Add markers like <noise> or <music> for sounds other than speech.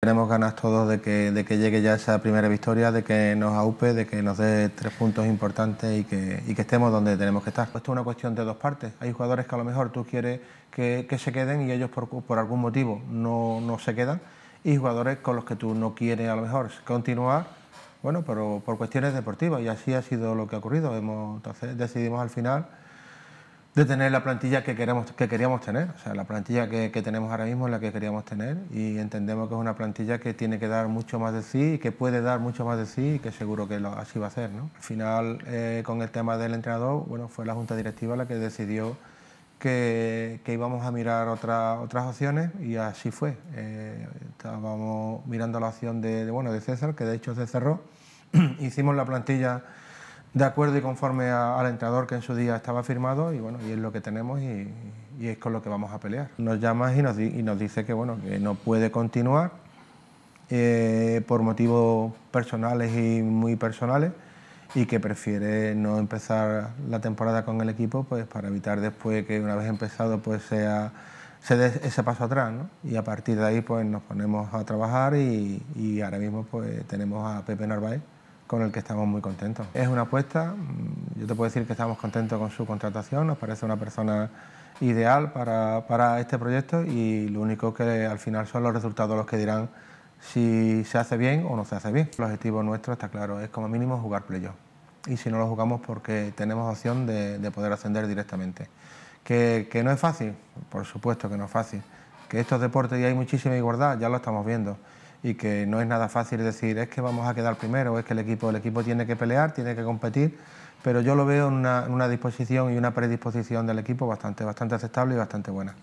Tenemos ganas todos de que, llegue ya esa primera victoria, de que nos aupe, de que nos dé tres puntos importantes y que, que estemos donde tenemos que estar. Pues esto es una cuestión de dos partes. Hay jugadores que a lo mejor tú quieres que, se queden y ellos por, algún motivo no, se quedan y jugadores con los que tú no quieres a lo mejor continuar, bueno, pero por cuestiones deportivas y así ha sido lo que ha ocurrido. entonces decidimos al final de tener la plantilla que, queremos, que queríamos tener. O sea, la plantilla que, tenemos ahora mismo es la que queríamos tener y entendemos que es una plantilla que tiene que dar mucho más de sí y que puede dar mucho más de sí y que seguro que así va a ser. Al final, eh, con el tema del entrenador, bueno, fue la Junta Directiva la que decidió que, íbamos a mirar otras opciones y así fue. Eh, estábamos mirando la opción bueno, de César, que de hecho se cerró. <clears throat> Hicimos la plantilla de acuerdo y conforme al entrenador que en su día estaba firmado y bueno, y es lo que tenemos y, es con lo que vamos a pelear. Nos llama y nos, dice que bueno, que no puede continuar eh, por motivos personales y muy personales y que prefiere no empezar la temporada con el equipo pues para evitar después que una vez empezado pues sea se dé ese paso atrás ¿no? y a partir de ahí pues nos ponemos a trabajar y, y ahora mismo pues tenemos a Pepe Narváez con el que estamos muy contentos. Es una apuesta, mm, yo te puedo decir que estamos contentos con su contratación, nos parece una persona ideal para, este proyecto y lo único que al final son los resultados los que dirán si se hace bien o no se hace bien. El objetivo nuestro está claro, es como mínimo jugar playoff y si no lo jugamos porque tenemos opción de, poder ascender directamente. ¿Que, que no es fácil, por supuesto que no es fácil. Que estos deportes y hay muchísima igualdad, ya lo estamos viendo y que no es nada fácil decir es que vamos a quedar primero, es que el equipo, el equipo tiene que pelear, tiene que competir, pero yo lo veo en una, una, disposición y una predisposición del equipo bastante, bastante aceptable y bastante buena.